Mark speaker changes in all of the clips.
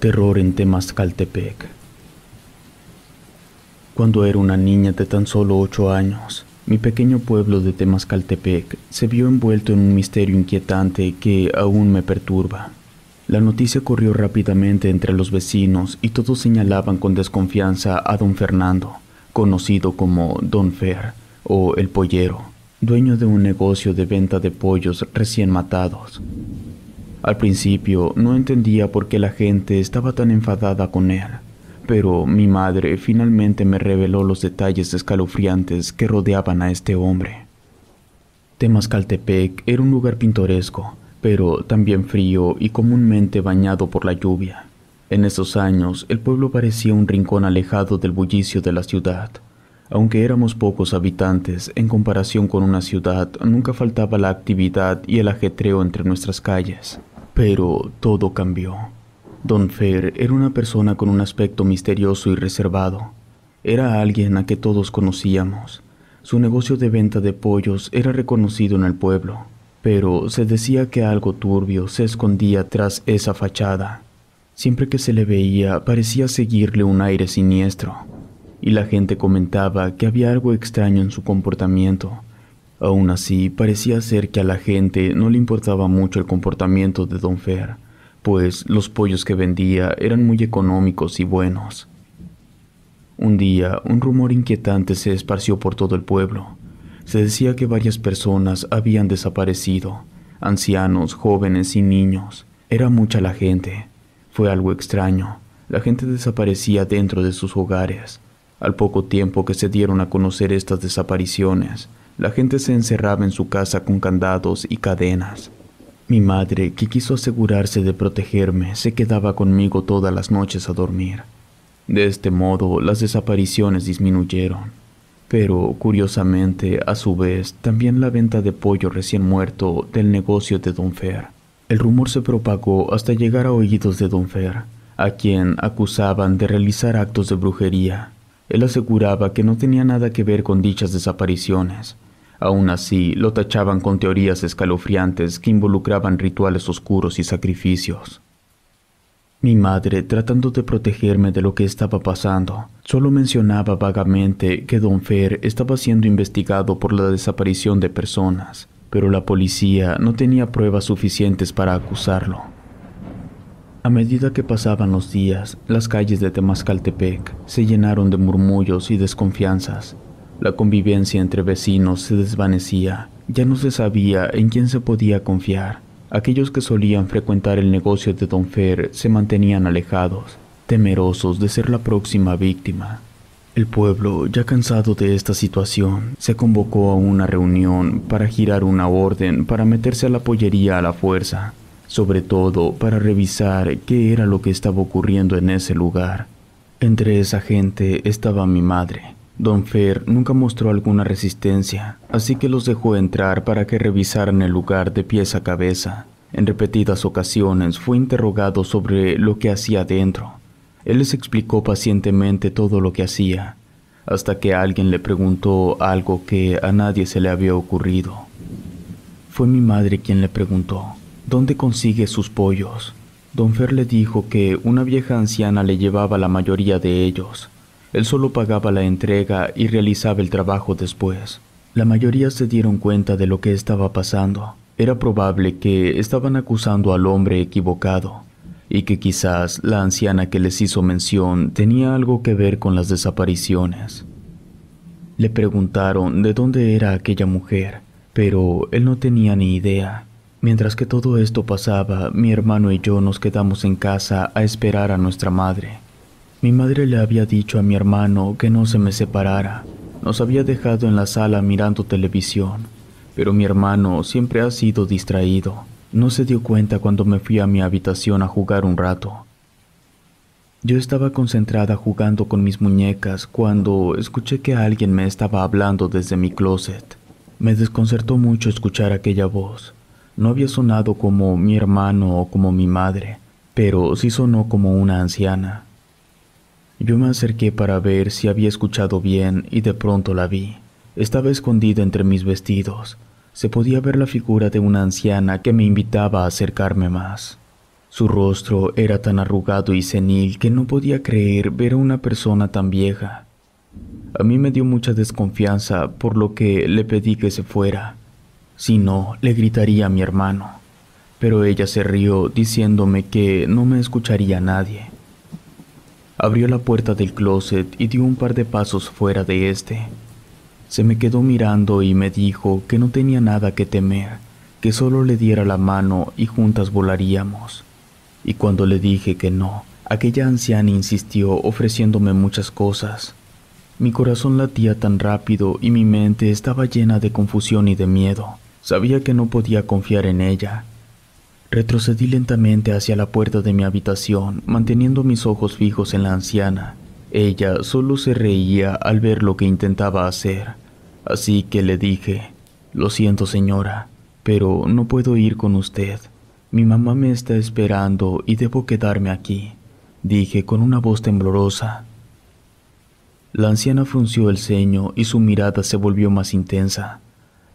Speaker 1: terror en Temascaltepec. Cuando era una niña de tan solo ocho años, mi pequeño pueblo de Temascaltepec se vio envuelto en un misterio inquietante que aún me perturba. La noticia corrió rápidamente entre los vecinos y todos señalaban con desconfianza a don Fernando, conocido como don Fer o el pollero, dueño de un negocio de venta de pollos recién matados. Al principio no entendía por qué la gente estaba tan enfadada con él, pero mi madre finalmente me reveló los detalles escalofriantes que rodeaban a este hombre. Temascaltepec era un lugar pintoresco, pero también frío y comúnmente bañado por la lluvia. En esos años el pueblo parecía un rincón alejado del bullicio de la ciudad. Aunque éramos pocos habitantes, en comparación con una ciudad, nunca faltaba la actividad y el ajetreo entre nuestras calles. Pero todo cambió. Don Fer era una persona con un aspecto misterioso y reservado. Era alguien a que todos conocíamos. Su negocio de venta de pollos era reconocido en el pueblo, pero se decía que algo turbio se escondía tras esa fachada. Siempre que se le veía parecía seguirle un aire siniestro, y la gente comentaba que había algo extraño en su comportamiento, Aún así, parecía ser que a la gente no le importaba mucho el comportamiento de Don Fer, pues los pollos que vendía eran muy económicos y buenos. Un día, un rumor inquietante se esparció por todo el pueblo. Se decía que varias personas habían desaparecido, ancianos, jóvenes y niños. Era mucha la gente. Fue algo extraño. La gente desaparecía dentro de sus hogares. Al poco tiempo que se dieron a conocer estas desapariciones, la gente se encerraba en su casa con candados y cadenas. Mi madre, que quiso asegurarse de protegerme, se quedaba conmigo todas las noches a dormir. De este modo, las desapariciones disminuyeron. Pero, curiosamente, a su vez, también la venta de pollo recién muerto del negocio de Don Fer. El rumor se propagó hasta llegar a oídos de Don Fer, a quien acusaban de realizar actos de brujería. Él aseguraba que no tenía nada que ver con dichas desapariciones, Aún así, lo tachaban con teorías escalofriantes que involucraban rituales oscuros y sacrificios. Mi madre, tratando de protegerme de lo que estaba pasando, solo mencionaba vagamente que Don Fer estaba siendo investigado por la desaparición de personas, pero la policía no tenía pruebas suficientes para acusarlo. A medida que pasaban los días, las calles de Temascaltepec se llenaron de murmullos y desconfianzas, la convivencia entre vecinos se desvanecía, ya no se sabía en quién se podía confiar. Aquellos que solían frecuentar el negocio de Don Fer se mantenían alejados, temerosos de ser la próxima víctima. El pueblo, ya cansado de esta situación, se convocó a una reunión para girar una orden para meterse a la pollería a la fuerza, sobre todo para revisar qué era lo que estaba ocurriendo en ese lugar. Entre esa gente estaba mi madre, Don Fer nunca mostró alguna resistencia, así que los dejó entrar para que revisaran el lugar de pies a cabeza. En repetidas ocasiones fue interrogado sobre lo que hacía dentro. Él les explicó pacientemente todo lo que hacía, hasta que alguien le preguntó algo que a nadie se le había ocurrido. Fue mi madre quien le preguntó, ¿dónde consigue sus pollos? Don Fer le dijo que una vieja anciana le llevaba la mayoría de ellos, él solo pagaba la entrega y realizaba el trabajo después. La mayoría se dieron cuenta de lo que estaba pasando. Era probable que estaban acusando al hombre equivocado y que quizás la anciana que les hizo mención tenía algo que ver con las desapariciones. Le preguntaron de dónde era aquella mujer, pero él no tenía ni idea. Mientras que todo esto pasaba, mi hermano y yo nos quedamos en casa a esperar a nuestra madre. Mi madre le había dicho a mi hermano que no se me separara. Nos había dejado en la sala mirando televisión, pero mi hermano siempre ha sido distraído. No se dio cuenta cuando me fui a mi habitación a jugar un rato. Yo estaba concentrada jugando con mis muñecas cuando escuché que alguien me estaba hablando desde mi closet. Me desconcertó mucho escuchar aquella voz. No había sonado como mi hermano o como mi madre, pero sí sonó como una anciana. Yo me acerqué para ver si había escuchado bien y de pronto la vi. Estaba escondida entre mis vestidos. Se podía ver la figura de una anciana que me invitaba a acercarme más. Su rostro era tan arrugado y senil que no podía creer ver a una persona tan vieja. A mí me dio mucha desconfianza, por lo que le pedí que se fuera. Si no, le gritaría a mi hermano. Pero ella se rió diciéndome que no me escucharía nadie. Abrió la puerta del closet y dio un par de pasos fuera de este. Se me quedó mirando y me dijo que no tenía nada que temer, que solo le diera la mano y juntas volaríamos. Y cuando le dije que no, aquella anciana insistió ofreciéndome muchas cosas. Mi corazón latía tan rápido y mi mente estaba llena de confusión y de miedo. Sabía que no podía confiar en ella, Retrocedí lentamente hacia la puerta de mi habitación, manteniendo mis ojos fijos en la anciana. Ella solo se reía al ver lo que intentaba hacer, así que le dije, Lo siento señora, pero no puedo ir con usted. Mi mamá me está esperando y debo quedarme aquí, dije con una voz temblorosa. La anciana frunció el ceño y su mirada se volvió más intensa.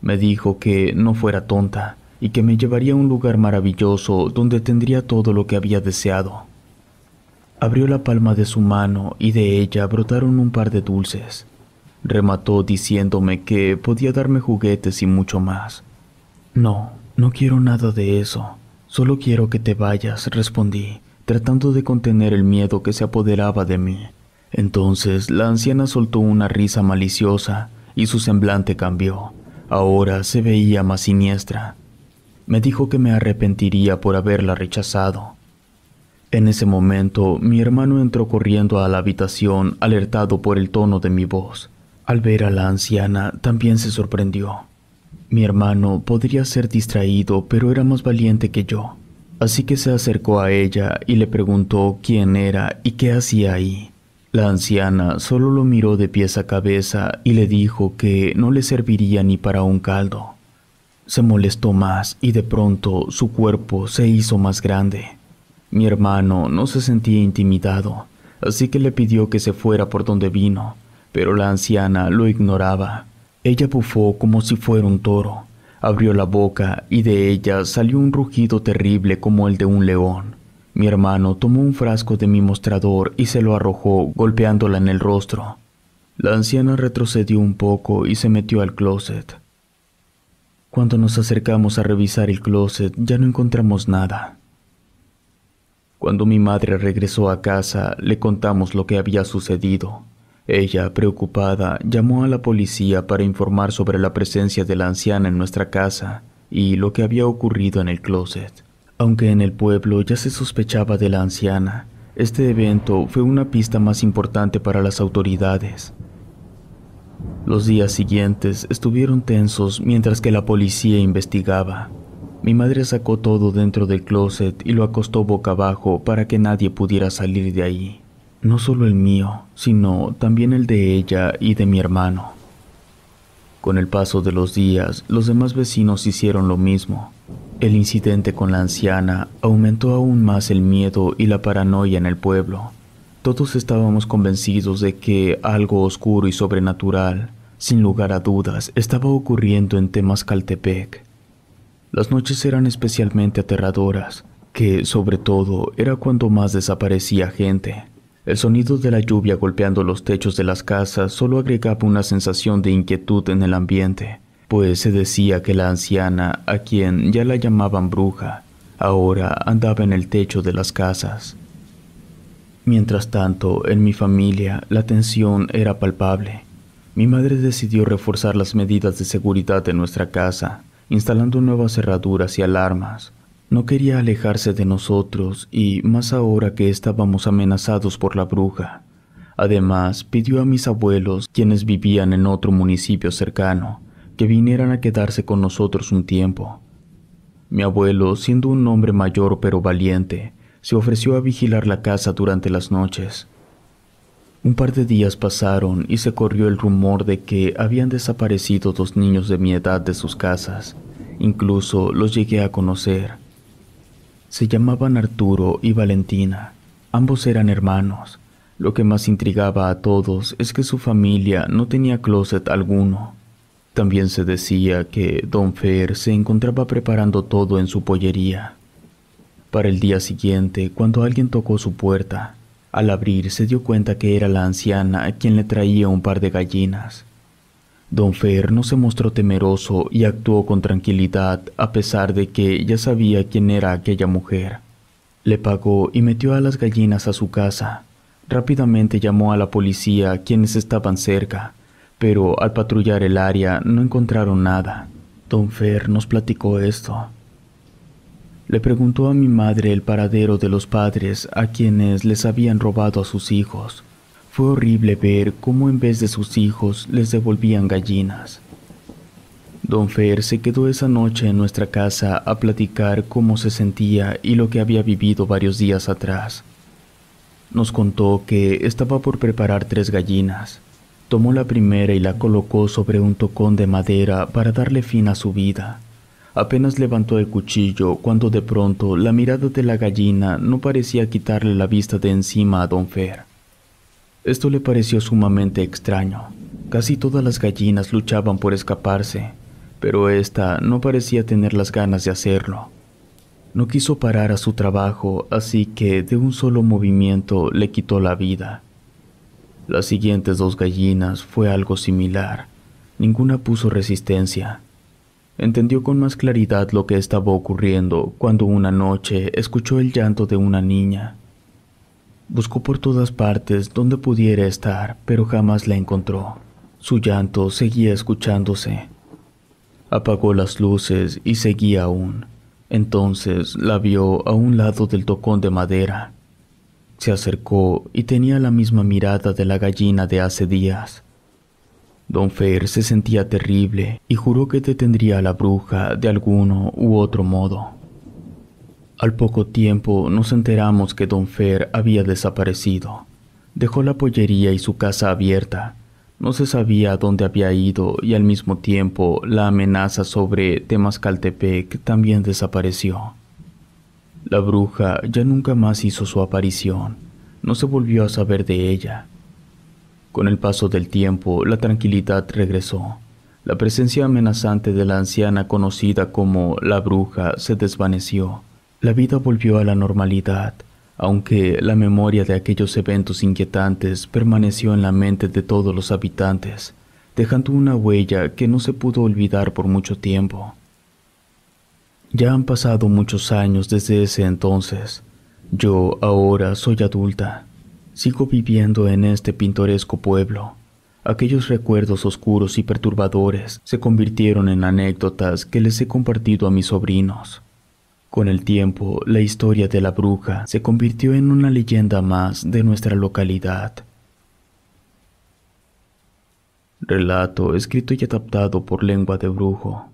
Speaker 1: Me dijo que no fuera tonta, y que me llevaría a un lugar maravilloso donde tendría todo lo que había deseado. Abrió la palma de su mano y de ella brotaron un par de dulces. Remató diciéndome que podía darme juguetes y mucho más. No, no quiero nada de eso. Solo quiero que te vayas, respondí, tratando de contener el miedo que se apoderaba de mí. Entonces la anciana soltó una risa maliciosa y su semblante cambió. Ahora se veía más siniestra me dijo que me arrepentiría por haberla rechazado. En ese momento, mi hermano entró corriendo a la habitación, alertado por el tono de mi voz. Al ver a la anciana, también se sorprendió. Mi hermano podría ser distraído, pero era más valiente que yo, así que se acercó a ella y le preguntó quién era y qué hacía ahí. La anciana solo lo miró de pies a cabeza y le dijo que no le serviría ni para un caldo. Se molestó más y de pronto su cuerpo se hizo más grande. Mi hermano no se sentía intimidado, así que le pidió que se fuera por donde vino, pero la anciana lo ignoraba. Ella bufó como si fuera un toro, abrió la boca y de ella salió un rugido terrible como el de un león. Mi hermano tomó un frasco de mi mostrador y se lo arrojó golpeándola en el rostro. La anciana retrocedió un poco y se metió al closet. Cuando nos acercamos a revisar el closet ya no encontramos nada. Cuando mi madre regresó a casa le contamos lo que había sucedido. Ella, preocupada, llamó a la policía para informar sobre la presencia de la anciana en nuestra casa y lo que había ocurrido en el closet. Aunque en el pueblo ya se sospechaba de la anciana, este evento fue una pista más importante para las autoridades. Los días siguientes estuvieron tensos mientras que la policía investigaba. Mi madre sacó todo dentro del closet y lo acostó boca abajo para que nadie pudiera salir de ahí. No solo el mío, sino también el de ella y de mi hermano. Con el paso de los días, los demás vecinos hicieron lo mismo. El incidente con la anciana aumentó aún más el miedo y la paranoia en el pueblo. Todos estábamos convencidos de que algo oscuro y sobrenatural, sin lugar a dudas, estaba ocurriendo en Temascaltepec. Las noches eran especialmente aterradoras, que sobre todo era cuando más desaparecía gente. El sonido de la lluvia golpeando los techos de las casas solo agregaba una sensación de inquietud en el ambiente, pues se decía que la anciana, a quien ya la llamaban bruja, ahora andaba en el techo de las casas. Mientras tanto, en mi familia, la tensión era palpable. Mi madre decidió reforzar las medidas de seguridad de nuestra casa, instalando nuevas cerraduras y alarmas. No quería alejarse de nosotros y más ahora que estábamos amenazados por la bruja. Además, pidió a mis abuelos, quienes vivían en otro municipio cercano, que vinieran a quedarse con nosotros un tiempo. Mi abuelo, siendo un hombre mayor pero valiente, se ofreció a vigilar la casa durante las noches. Un par de días pasaron y se corrió el rumor de que habían desaparecido dos niños de mi edad de sus casas. Incluso los llegué a conocer. Se llamaban Arturo y Valentina. Ambos eran hermanos. Lo que más intrigaba a todos es que su familia no tenía closet alguno. También se decía que Don Fer se encontraba preparando todo en su pollería. Para el día siguiente, cuando alguien tocó su puerta, al abrir se dio cuenta que era la anciana quien le traía un par de gallinas. Don Fer no se mostró temeroso y actuó con tranquilidad a pesar de que ya sabía quién era aquella mujer. Le pagó y metió a las gallinas a su casa. Rápidamente llamó a la policía quienes estaban cerca, pero al patrullar el área no encontraron nada. Don Fer nos platicó esto le preguntó a mi madre el paradero de los padres a quienes les habían robado a sus hijos. Fue horrible ver cómo en vez de sus hijos les devolvían gallinas. Don Fer se quedó esa noche en nuestra casa a platicar cómo se sentía y lo que había vivido varios días atrás. Nos contó que estaba por preparar tres gallinas. Tomó la primera y la colocó sobre un tocón de madera para darle fin a su vida. Apenas levantó el cuchillo cuando de pronto la mirada de la gallina no parecía quitarle la vista de encima a don Fer. Esto le pareció sumamente extraño. Casi todas las gallinas luchaban por escaparse, pero ésta no parecía tener las ganas de hacerlo. No quiso parar a su trabajo, así que de un solo movimiento le quitó la vida. Las siguientes dos gallinas fue algo similar. Ninguna puso resistencia. Entendió con más claridad lo que estaba ocurriendo cuando una noche escuchó el llanto de una niña. Buscó por todas partes donde pudiera estar, pero jamás la encontró. Su llanto seguía escuchándose. Apagó las luces y seguía aún. Entonces la vio a un lado del tocón de madera. Se acercó y tenía la misma mirada de la gallina de hace días. Don Fer se sentía terrible y juró que detendría a la bruja de alguno u otro modo. Al poco tiempo nos enteramos que Don Fer había desaparecido. Dejó la pollería y su casa abierta. No se sabía dónde había ido y al mismo tiempo la amenaza sobre Temascaltepec también desapareció. La bruja ya nunca más hizo su aparición. No se volvió a saber de ella. Con el paso del tiempo, la tranquilidad regresó. La presencia amenazante de la anciana conocida como la bruja se desvaneció. La vida volvió a la normalidad, aunque la memoria de aquellos eventos inquietantes permaneció en la mente de todos los habitantes, dejando una huella que no se pudo olvidar por mucho tiempo. Ya han pasado muchos años desde ese entonces. Yo ahora soy adulta. Sigo viviendo en este pintoresco pueblo. Aquellos recuerdos oscuros y perturbadores se convirtieron en anécdotas que les he compartido a mis sobrinos. Con el tiempo, la historia de la bruja se convirtió en una leyenda más de nuestra localidad. Relato escrito y adaptado por lengua de brujo.